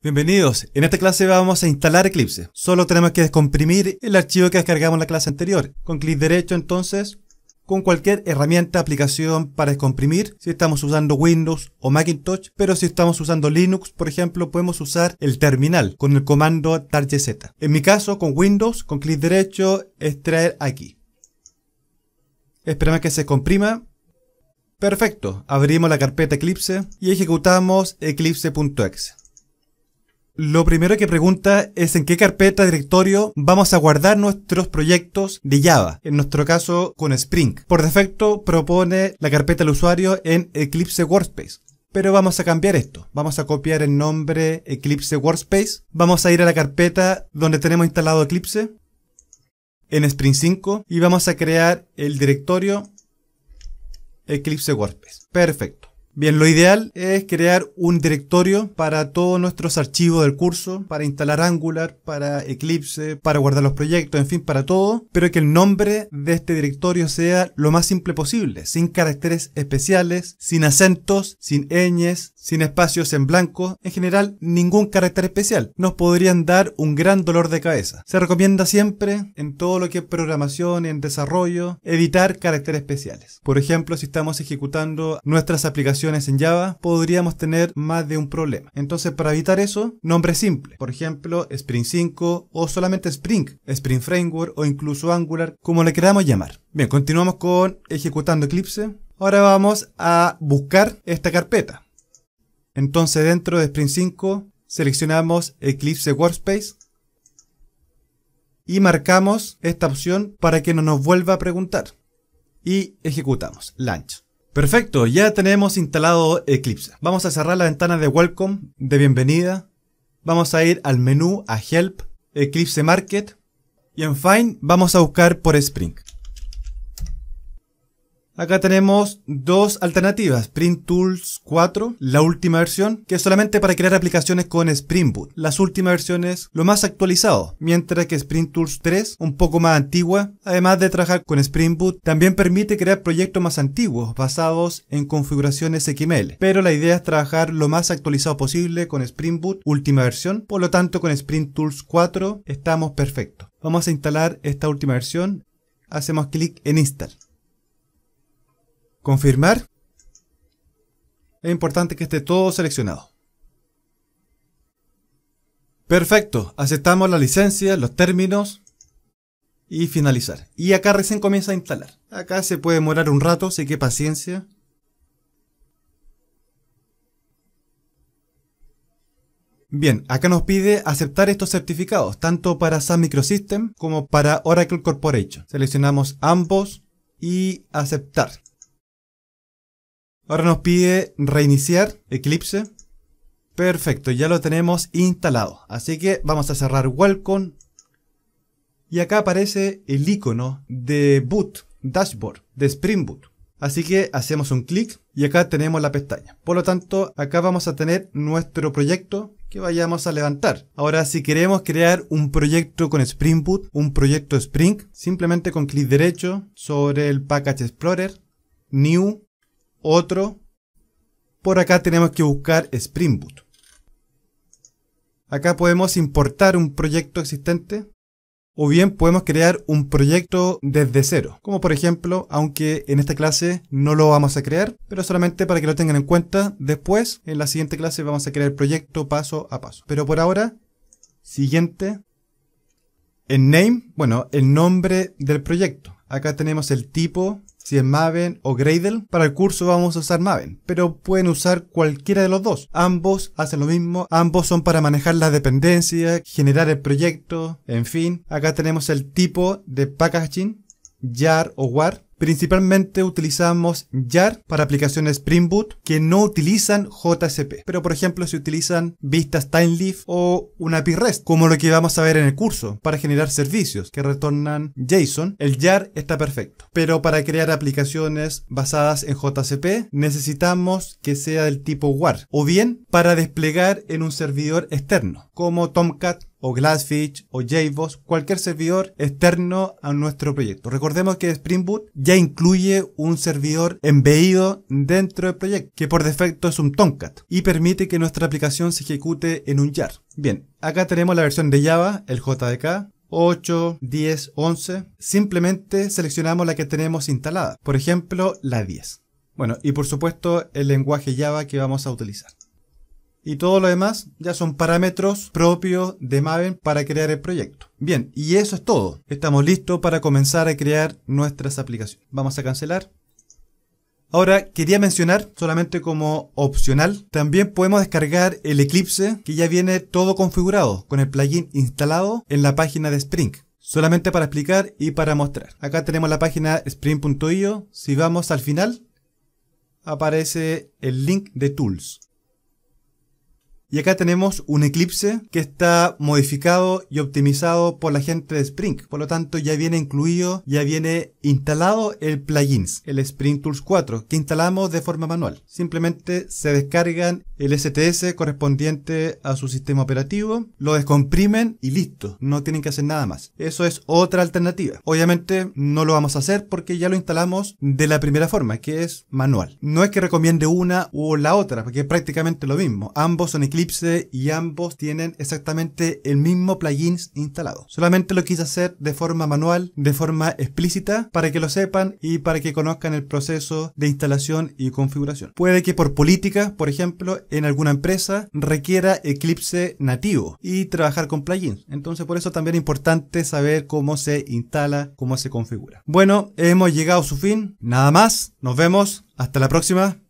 Bienvenidos, en esta clase vamos a instalar Eclipse. Solo tenemos que descomprimir el archivo que descargamos en la clase anterior. Con clic derecho entonces, con cualquier herramienta, aplicación para descomprimir, si estamos usando Windows o Macintosh, pero si estamos usando Linux, por ejemplo, podemos usar el terminal con el comando target Z. En mi caso, con Windows, con clic derecho, extraer aquí. Esperamos que se comprima. Perfecto, abrimos la carpeta Eclipse y ejecutamos eclipse.exe. Lo primero que pregunta es en qué carpeta directorio vamos a guardar nuestros proyectos de Java, en nuestro caso con Spring. Por defecto propone la carpeta del usuario en Eclipse Workspace. Pero vamos a cambiar esto. Vamos a copiar el nombre Eclipse Workspace. Vamos a ir a la carpeta donde tenemos instalado Eclipse en Spring 5 y vamos a crear el directorio Eclipse Workspace. Perfecto. Bien, lo ideal es crear un directorio para todos nuestros archivos del curso, para instalar Angular, para Eclipse, para guardar los proyectos, en fin, para todo, pero que el nombre de este directorio sea lo más simple posible, sin caracteres especiales, sin acentos, sin ñes, sin espacios en blanco, en general ningún carácter especial, nos podrían dar un gran dolor de cabeza. Se recomienda siempre, en todo lo que es programación y en desarrollo, evitar caracteres especiales. Por ejemplo, si estamos ejecutando nuestras aplicaciones en Java, podríamos tener más de un problema. Entonces, para evitar eso, nombre simple. Por ejemplo, Spring 5 o solamente Spring, Spring Framework o incluso Angular, como le queramos llamar. Bien, continuamos con ejecutando Eclipse. Ahora vamos a buscar esta carpeta. Entonces dentro de Spring 5 seleccionamos Eclipse Workspace y marcamos esta opción para que no nos vuelva a preguntar. Y ejecutamos Launch. Perfecto, ya tenemos instalado Eclipse. Vamos a cerrar la ventana de Welcome, de bienvenida. Vamos a ir al menú, a Help, Eclipse Market. Y en Find vamos a buscar por Spring. Acá tenemos dos alternativas, Print Tools 4, la última versión, que es solamente para crear aplicaciones con Spring Boot, las últimas versiones lo más actualizado, mientras que Spring Tools 3, un poco más antigua, además de trabajar con Spring Boot, también permite crear proyectos más antiguos basados en configuraciones XML, pero la idea es trabajar lo más actualizado posible con Spring Boot, última versión, por lo tanto con Spring Tools 4 estamos perfectos. Vamos a instalar esta última versión, hacemos clic en Install. Confirmar. Es importante que esté todo seleccionado. Perfecto, aceptamos la licencia, los términos y finalizar. Y acá recién comienza a instalar. Acá se puede demorar un rato, así que paciencia. Bien, acá nos pide aceptar estos certificados, tanto para Sun Microsystem como para Oracle Corporation. Seleccionamos ambos y aceptar. Ahora nos pide reiniciar Eclipse. Perfecto, ya lo tenemos instalado. Así que vamos a cerrar Welcome. Y acá aparece el icono de Boot, Dashboard, de Spring Boot. Así que hacemos un clic y acá tenemos la pestaña. Por lo tanto, acá vamos a tener nuestro proyecto que vayamos a levantar. Ahora, si queremos crear un proyecto con Spring Boot, un proyecto Spring, simplemente con clic derecho sobre el Package Explorer, New, otro. Por acá tenemos que buscar Spring Boot. Acá podemos importar un proyecto existente o bien podemos crear un proyecto desde cero. Como por ejemplo, aunque en esta clase no lo vamos a crear, pero solamente para que lo tengan en cuenta, después en la siguiente clase vamos a crear el proyecto paso a paso. Pero por ahora, siguiente. En name, bueno, el nombre del proyecto. Acá tenemos el tipo, si es Maven o Gradle. Para el curso vamos a usar Maven, pero pueden usar cualquiera de los dos. Ambos hacen lo mismo, ambos son para manejar las dependencias, generar el proyecto, en fin. Acá tenemos el tipo de packaging, jar o war. Principalmente utilizamos JAR para aplicaciones Spring Boot que no utilizan JSP, pero por ejemplo si utilizan vistas Leaf o una API REST, como lo que vamos a ver en el curso, para generar servicios que retornan JSON, el JAR está perfecto. Pero para crear aplicaciones basadas en JCP necesitamos que sea del tipo WAR, o bien para desplegar en un servidor externo, como Tomcat o Glassfish o JBoss, cualquier servidor externo a nuestro proyecto. Recordemos que Spring Boot ya incluye un servidor embebido dentro del proyecto, que por defecto es un Tomcat y permite que nuestra aplicación se ejecute en un jar Bien, acá tenemos la versión de Java, el JDK, 8, 10, 11. Simplemente seleccionamos la que tenemos instalada, por ejemplo, la 10. Bueno, y por supuesto el lenguaje Java que vamos a utilizar y todo lo demás ya son parámetros propios de Maven para crear el proyecto. Bien, y eso es todo. Estamos listos para comenzar a crear nuestras aplicaciones. Vamos a cancelar. Ahora, quería mencionar, solamente como opcional, también podemos descargar el Eclipse que ya viene todo configurado con el plugin instalado en la página de Spring. Solamente para explicar y para mostrar. Acá tenemos la página spring.io. Si vamos al final, aparece el link de tools. Y acá tenemos un eclipse que está modificado y optimizado por la gente de Spring. Por lo tanto, ya viene incluido, ya viene instalado el plugins, el Spring Tools 4, que instalamos de forma manual. Simplemente se descargan el STS correspondiente a su sistema operativo, lo descomprimen y listo. No tienen que hacer nada más. Eso es otra alternativa. Obviamente no lo vamos a hacer porque ya lo instalamos de la primera forma, que es manual. No es que recomiende una u la otra, porque es prácticamente lo mismo. Ambos son Eclipse y ambos tienen exactamente el mismo plugins instalado. Solamente lo quise hacer de forma manual, de forma explícita, para que lo sepan y para que conozcan el proceso de instalación y configuración. Puede que por política, por ejemplo, en alguna empresa requiera Eclipse nativo y trabajar con plugins. Entonces por eso también es importante saber cómo se instala, cómo se configura. Bueno, hemos llegado a su fin. Nada más. Nos vemos. Hasta la próxima.